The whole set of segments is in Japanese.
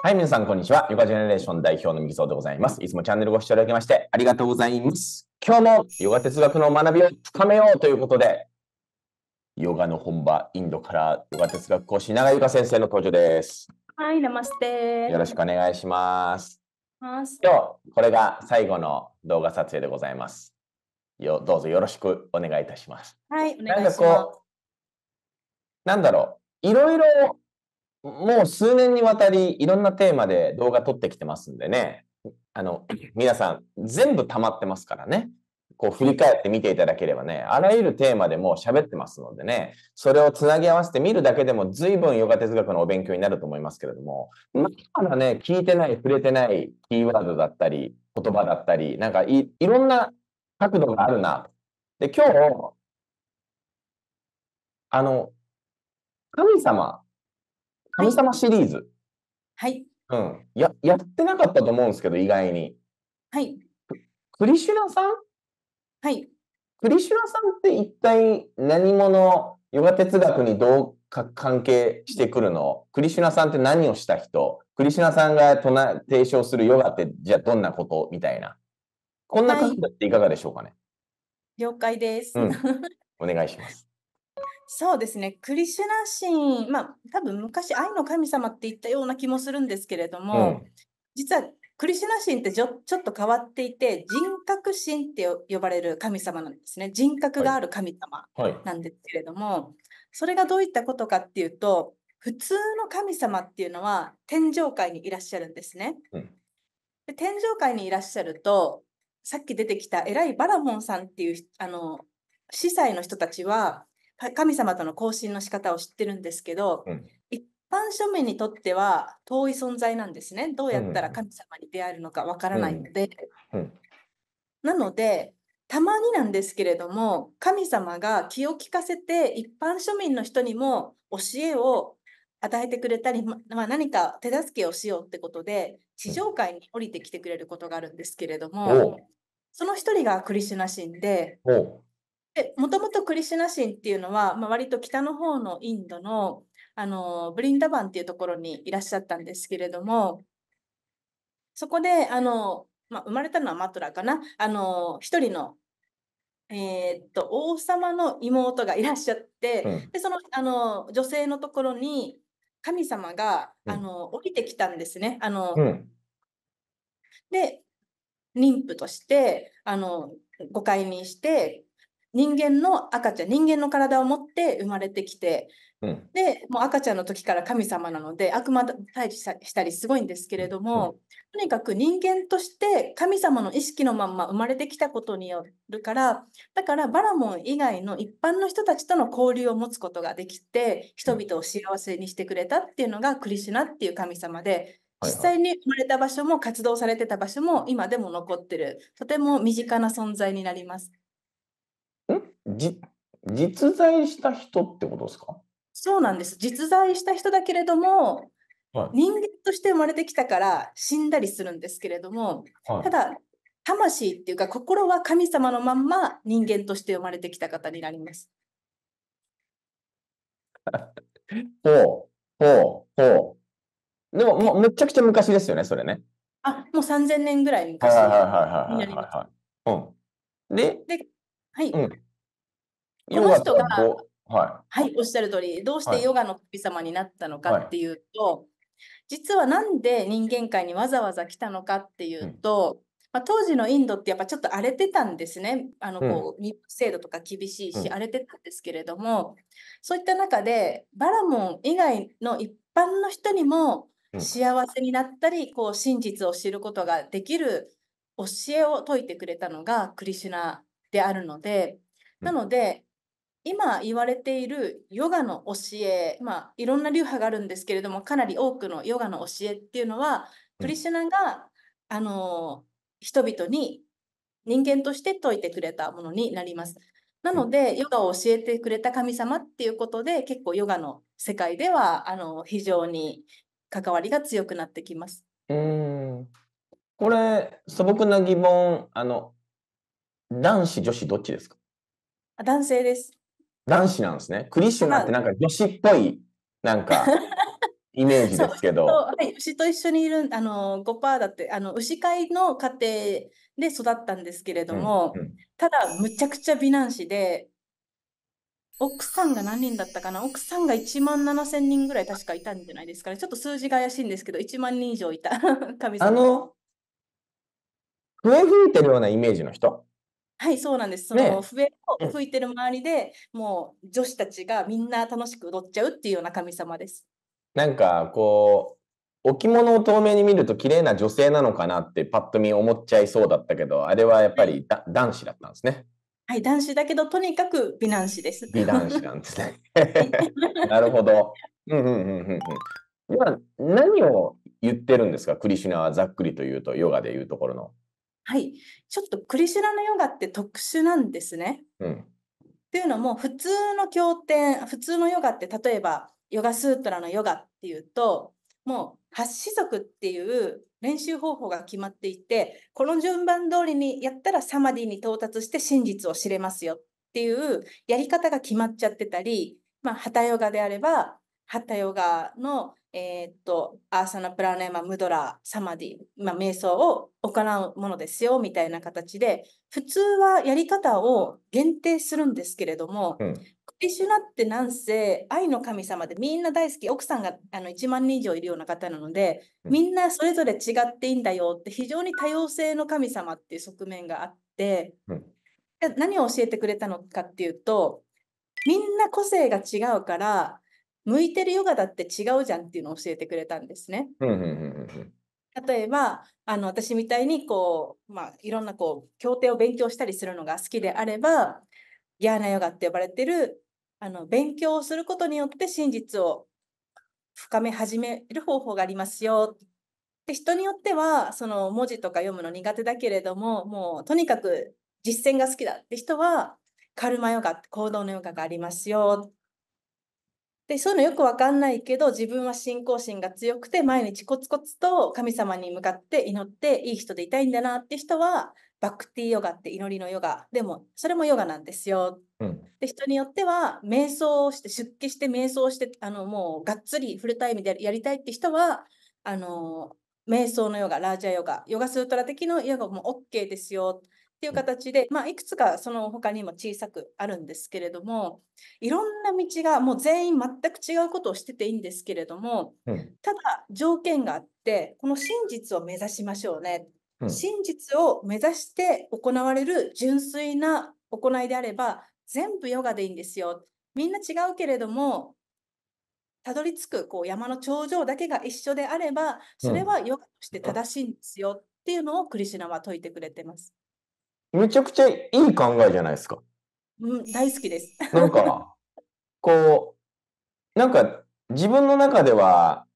はい、皆さん、こんにちは。ヨガジェネレーション代表のみぎそうでございます。いつもチャンネルご視聴いただきまして、ありがとうございます。今日もヨガ哲学の学びを深めようということで、ヨガの本場、インドからヨガ哲学講師、長由香先生の登場です。はい、ナマステ。よろしくお願いします。今日、これが最後の動画撮影でございます。よどうぞよろしくお願いいたします。はい、お願いします。なんかこう、なんだろう、いろいろもう数年にわたりいろんなテーマで動画撮ってきてますんでね、あの、皆さん全部溜まってますからね。こう振り返って見ていただければね、あらゆるテーマでも喋ってますのでね、それをつなぎ合わせて見るだけでも随分ヨガ哲学のお勉強になると思いますけれども、まだね、聞いてない、触れてないキーワードだったり、言葉だったり、なんかいろんな角度があるな。で、今日、あの、神様神様シリーズ。はい。うん。や、やってなかったと思うんですけど、意外に。はい。クリシュナさんはい。クリシュナさんって一体何者、ヨガ哲学にどうか関係してくるのクリシュナさんって何をした人クリシュナさんが提唱するヨガってじゃあどんなことみたいな。こんな感じだっていかがでしょうかね、はい、了解です、うん、お願いします。そうですね、クリシュナ神、まあ、多分昔、愛の神様って言ったような気もするんですけれども、うん、実はクリシュナ神ってちょちょっと変わっていて、人格神って呼ばれる神様なんですね。人格がある神様なんですけれども、はいはい、それがどういったことかっていうと、普通の神様っていうのは天上界にいらっしゃるんですね。うん、で天上界にいらっしゃると、さっき出てきた偉いバラモンさんっていうあの司祭の人たちは、神様との交信の仕方を知ってるんですけど、うん、一般庶民にとっては遠い存在なんですね。どうやったら神様に出会えるのかわからないので。なので、たまになんですけれども、神様が気を利かせて一般庶民の人にも教えを与えてくれたり、まあ、何か手助けをしようってことで地上界に降りてきてくれることがあるんですけれども、その一人がクリシュナ神で、もともとクリシュナ神っていうのは、まあ、割と北の方のインドのあのブリンダバンっていうところにいらっしゃったんですけれどもそこであの、まあ、生まれたのはマトラかなあの一人の、えー、っと王様の妹がいらっしゃって、うん、でそのあの女性のところに神様が、あの降りてきたんですね。あの、うん、で妊婦としてあの誤解にして人間の赤ちゃん人間の体を持って生まれてきて、うん、でもう赤ちゃんの時から神様なので悪魔退治したりすごいんですけれども、うん、とにかく人間として神様の意識のまんま生まれてきたことによるからだからバラモン以外の一般の人たちとの交流を持つことができて人々を幸せにしてくれたっていうのがクリシュナっていう神様で実際に生まれた場所も活動されてた場所も今でも残ってるとても身近な存在になります。じ実在した人ってことですかそうなんです実在した人だけれども、はい、人間として生まれてきたから死んだりするんですけれども、はい、ただ魂っていうか心は神様のまんま人間として生まれてきた方になります。ほうほうほう。でももうめちゃくちゃ昔ですよねそれね。あもう3000年ぐらい昔はいはいす。で、はい、うんこの人が、はい、はい、おっしゃる通り、どうしてヨガの神様になったのかっていうと、はい、実はなんで人間界にわざわざ来たのかっていうと、うん、まあ、当時のインドってやっぱちょっと荒れてたんですね。あのこう、うん、制度とか厳しいし、荒れてたんですけれども、うん、そういった中でバラモン以外の一般の人にも幸せになったり、こう真実を知ることができる教えを説いてくれたのがクリシュナであるので、なので、今言われているヨガの教え、まあ、いろんな流派があるんですけれどもかなり多くのヨガの教えっていうのはクリシュナが、あの人々に人間として説いてくれたものになります。なのでヨガを教えてくれた神様っていうことで結構ヨガの世界ではあの非常に関わりが強くなってきます。うんこれ素朴な疑問あの男子女子どっちですか男性です。男子なんですね。クリシュナってなんか女子っぽい、なんか、イメージですけど。はい、牛と一緒にいる、あの、5%だって、あの、牛飼いの家庭で育ったんですけれども、うんうん、ただ、むちゃくちゃ美男子で、奥さんが何人だったかな奥さんが1万7千人ぐらい確かいたんじゃないですかね。ちょっと数字が怪しいんですけど、1万人以上いた。神様あの、笛吹いてるようなイメージの人はい、そうなんです。その笛を吹いてる周りで、もう女子たちがみんな楽しく踊っちゃうっていうような神様です。なんかこう置物を透明に見ると綺麗な女性なのかなってパッと見思っちゃいそうだったけどあれはやっぱり男子だったんですね。はい男子だけどとにかく美男子です。美男子なんですね。なるほど。うんうんうんうんうん。何を言ってるんですかクリシュナはざっくりというとヨガでいうところの。はい、ちょっとクリシュナのヨガって特殊なんですね。うん、っていうのも普通の経典普通のヨガって例えばヨガスートラのヨガっていうともう8子族っていう練習方法が決まっていてこの順番通りにやったらサマディに到達して真実を知れますよっていうやり方が決まっちゃってたり、まあ、旗ヨガであればハッタヨガの、えー、っとアーサナプラネマムドラサマディ、まあ、瞑想を行うものですよみたいな形で普通はやり方を限定するんですけれども、うん、クリシュナってなんせ愛の神様でみんな大好き奥さんがあの1万人以上いるような方なのでみんなそれぞれ違っていいんだよって非常に多様性の神様っていう側面があって、うん、何を教えてくれたのかっていうとみんな個性が違うから向いてるヨガだって違うじゃんっていうのを教えてくれたんですね。例えばあの私みたいにこう、まあ、いろんなこう協定を勉強したりするのが好きであればギャーナヨガって呼ばれてるあの勉強をすることによって真実を深め始める方法がありますよで人によってはその文字とか読むの苦手だけれどももうとにかく実践が好きだって人はカルマヨガって行動のヨガがありますよでそういうのよくわかんないけど自分は信仰心が強くて毎日コツコツと神様に向かって祈っていい人でいたいんだなって人はバクティヨガって祈りのヨガでもそれもヨガなんですよ。うん、で人によっては瞑想をして出家して瞑想してあのもうがっつりフルタイムでやりたいって人はあの瞑想のヨガラージャヨガヨガスートラ的のヨガも OK ですよ。っていう形で、まあ、いくつかその他にも小さくあるんですけれどもいろんな道がもう全員全く違うことをしてていいんですけれども、うん、ただ条件があってこの真実を目指しましょうね、うん、真実を目指して行われる純粋な行いであれば全部ヨガでいいんですよみんな違うけれどもたどり着くこう山の頂上だけが一緒であればそれはヨガとして正しいんですよっていうのをクリシュナは説いてくれてます。めちゃくちゃいい考えじゃないですか。うん、大好きです。なんか、こう、なんか自分の中では、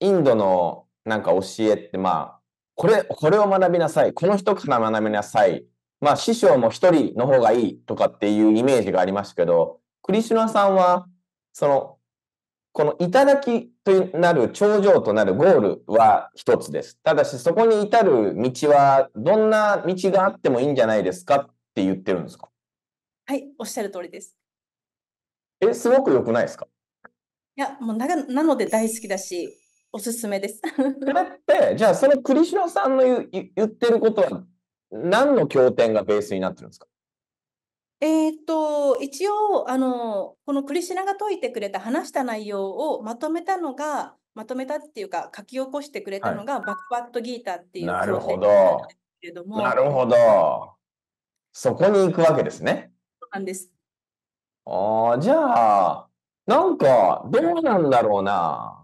インドのなんか教えって、まあ、これ、これを学びなさい。この人から学びなさい。まあ、師匠も一人の方がいいとかっていうイメージがありますけど、クリシュナさんは、その、この頂きとなる頂上となるゴールは一つです。ただし、そこに至る道は、どんな道があってもいいんじゃないですかって言ってるんですかはい、おっしゃる通りです。え、すごく良くないですかいや、もうななので大好きだし、おすすめです。だって、じゃあ、そのクリシュナさんの言言ってることは、何の経典がベースになってるんですかえっと、一応、あの、このクリシナが解いてくれた話した内容をまとめたのが、まとめたっていうか、書き起こしてくれたのが、はい、バックバットギータっていうなるほど。なるほど。そこに行くわけですね。なんです。ああ、じゃあ、なんか、どうなんだろうな。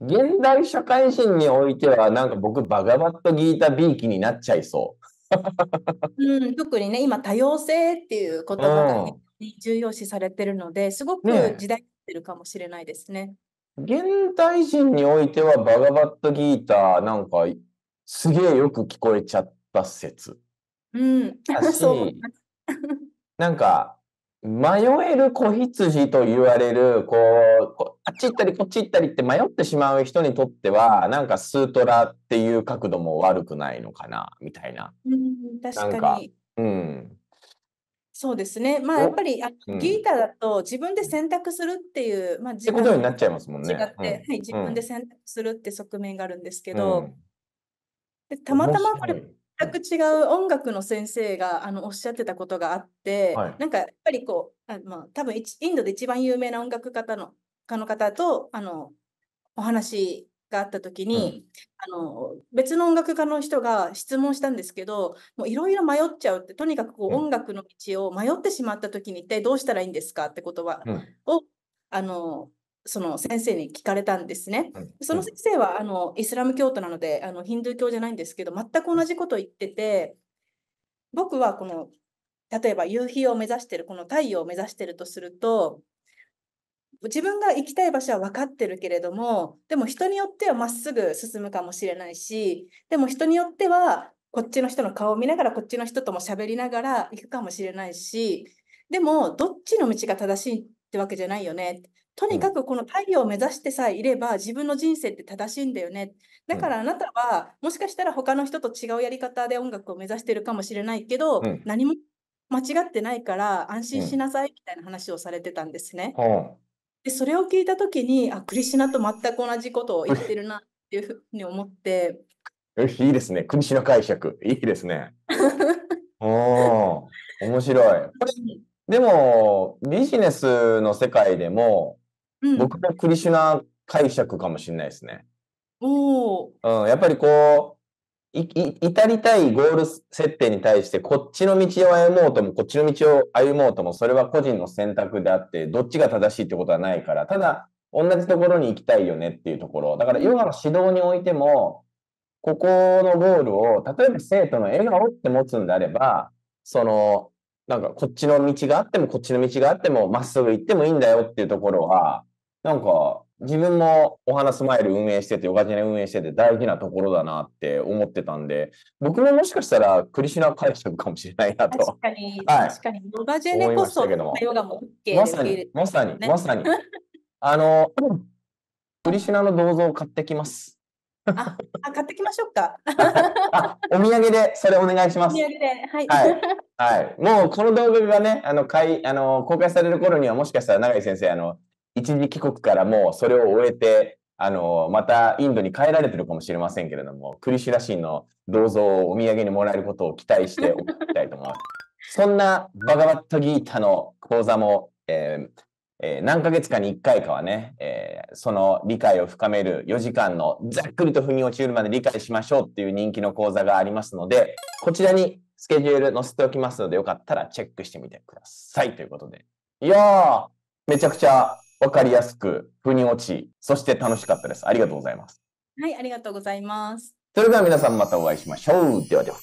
現代社会人においては、なんか僕、バガバットギータビーキになっちゃいそう。うん、特にね今多様性っていう言葉が、重要視されてるのですごく時代にってるかもしれないですね。現代人においてはバガバットギーターなんかすげえよく聞こえちゃった説。うん、そう なんか迷える子羊と言われる、こう、あっち行ったりこっち行ったりって迷ってしまう人にとっては、なんかスートラっていう角度も悪くないのかな、みたいな。うん、確かに。うん。そうですね。まあ、やっぱり、あギータだと自分で選択するっていう、まあ、自分になっちゃいますもんね。違って、うん、はい、自分で選択するって側面があるんですけど、うん、でたまたまこれ、全く違う音楽の先生があのおっしゃってたことがあって、はい、なんかやっぱりこうあ、ま多分インドで一番有名な音楽方の家の方とあのお話があった時に、うん、あの別の音楽家の人が質問したんですけどいろいろ迷っちゃうってとにかくこう、音楽の道を迷ってしまった時に一体どうしたらいいんですかって言葉を、うん、あのその先生に聞かれたんですね。はい、その先生はあのイスラム教徒なのであのヒンドゥー教じゃないんですけど全く同じことを言ってて僕はこの例えば夕日を目指してるこの太陽を目指してるとすると自分が行きたい場所は分かってるけれどもでも人によってはまっすぐ進むかもしれないしでも人によってはこっちの人の顔を見ながらこっちの人とも喋りながら行くかもしれないしでもどっちの道が正しいってわけじゃないよねとにかくこの太陽を目指してさえいれば自分の人生って正しいんだよね。だからあなたはもしかしたら他の人と違うやり方で音楽を目指してるかもしれないけど、うん、何も間違ってないから安心しなさいみたいな話をされてたんですね。うん、でそれを聞いた時にあクリシナと全く同じことを言ってるなっていうふうに思って。よしいいですねクリシナ解釈いいですね。お お面白い。でもビジネスの世界でもうん、僕のクリシュナ解釈かもしれないですね。おうん、やっぱりこう至りたいゴール設定に対してこっちの道を歩もうともこっちの道を歩もうともそれは個人の選択であってどっちが正しいってことはないからただ同じところに行きたいよねっていうところだからヨガの指導においてもここのゴールを例えば生徒の笑顔って持つんであればそのなんかこっちの道があってもこっちの道があってもまっすぐ行ってもいいんだよっていうところはなんか、自分もお花スマイル運営してて、ヨガジネ運営してて大事なところだなって思ってたんで、僕ももしかしたらクリシュナ解釈かもしれないなと。確かに、はい、確かに、ヨガジネこそヨガも OK まさに、まさに、まさに。あの、クリシュナの銅像を買ってきます。あ、あ買ってきましょうか。あ、お土産でそれお願いします。お土産で、はい。はい。はい、もうこの動画がね、あの、かい、あの、公開される頃にはもしかしたら永井先生、あの、一時帰国からもうそれを終えて、あの、またインドに帰られてるかもしれませんけれども、クリシュラシンの銅像をお土産にもらえることを期待しておきたいと思います。そんなバガバットギータの講座も、えーえー、何ヶ月かに1回かはね、えー、その理解を深める4時間のざっくりと腑に落ちるまで理解しましょうっていう人気の講座がありますので、こちらにスケジュール載せておきますので、よかったらチェックしてみてくださいということで。いやー、めちゃくちゃ分かりやすく、腑に落ち、そして楽しかったです。ありがとうございます。はい、ありがとうございます。それでは皆さんまたお会いしましょう。ではでは。